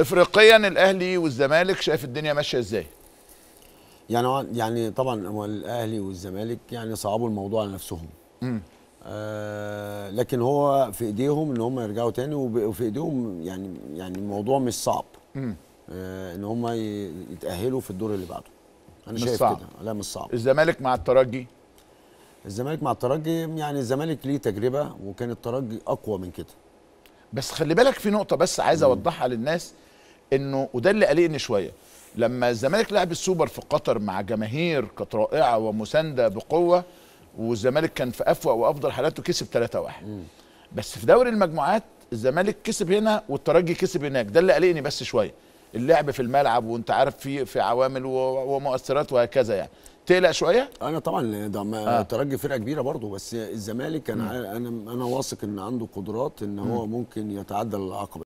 افريقيا الاهلي والزمالك شايف الدنيا ماشيه ازاي يعني يعني طبعا هو الاهلي والزمالك يعني صعبوا الموضوع على نفسهم امم آه لكن هو في ايديهم ان هم يرجعوا تاني وفي ايديهم يعني يعني الموضوع مش صعب امم آه ان هم يتاهلوا في الدور اللي بعده انا شايف كده لا مش صعب الزمالك مع الترجي الزمالك مع الترجي يعني الزمالك ليه تجربه وكان الترجي اقوى من كده بس خلي بالك في نقطه بس عايز اوضحها للناس انه وده اللي قلقني شويه لما الزمالك لعب السوبر في قطر مع جماهير كانت رائعه ومسانده بقوه والزمالك كان في افوأ وافضل حالاته كسب 3-1 بس في دوري المجموعات الزمالك كسب هنا والترجي كسب هناك ده اللي قلقني بس شويه اللعب في الملعب وانت عارف في في عوامل ومؤثرات وهكذا يعني تقلق شويه انا طبعا ده آه. الترجي فرقه كبيره برضه بس الزمالك انا انا انا واثق ان عنده قدرات ان هو ممكن يتعدى العقبه